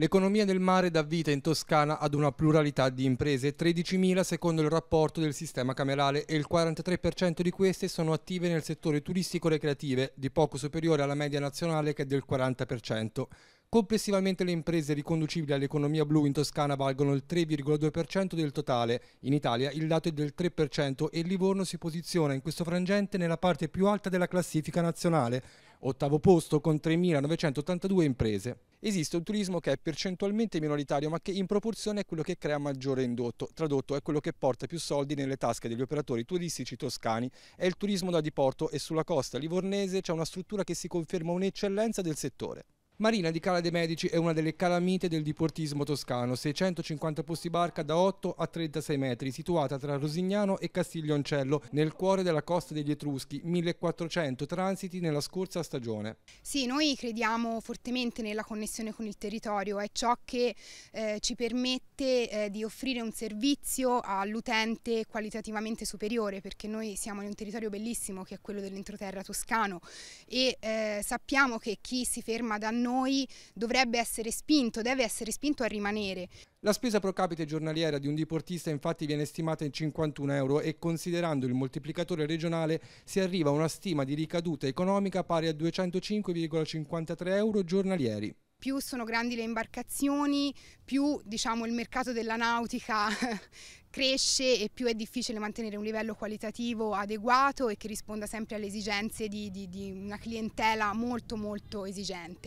L'economia del mare dà vita in Toscana ad una pluralità di imprese, 13.000 secondo il rapporto del sistema camerale e il 43% di queste sono attive nel settore turistico-recreative, di poco superiore alla media nazionale che è del 40%. Complessivamente le imprese riconducibili all'economia blu in Toscana valgono il 3,2% del totale, in Italia il dato è del 3% e Livorno si posiziona in questo frangente nella parte più alta della classifica nazionale, ottavo posto con 3.982 imprese esiste un turismo che è percentualmente minoritario ma che in proporzione è quello che crea maggiore indotto, tradotto è quello che porta più soldi nelle tasche degli operatori turistici toscani, è il turismo da diporto e sulla costa livornese c'è una struttura che si conferma un'eccellenza del settore. Marina di Cala dei Medici è una delle calamite del diportismo toscano, 650 posti barca da 8 a 36 metri, situata tra Rosignano e Castiglioncello, nel cuore della costa degli Etruschi, 1400 transiti nella scorsa stagione. Sì, noi crediamo fortemente nella connessione con il territorio, è ciò che eh, ci permette eh, di offrire un servizio all'utente qualitativamente superiore, perché noi siamo in un territorio bellissimo che è quello dell'entroterra toscano e eh, sappiamo che chi si ferma da noi noi dovrebbe essere spinto, deve essere spinto a rimanere. La spesa pro capite giornaliera di un diportista infatti viene stimata in 51 euro e considerando il moltiplicatore regionale si arriva a una stima di ricaduta economica pari a 205,53 euro giornalieri più sono grandi le imbarcazioni, più diciamo, il mercato della nautica cresce e più è difficile mantenere un livello qualitativo adeguato e che risponda sempre alle esigenze di, di, di una clientela molto molto esigente.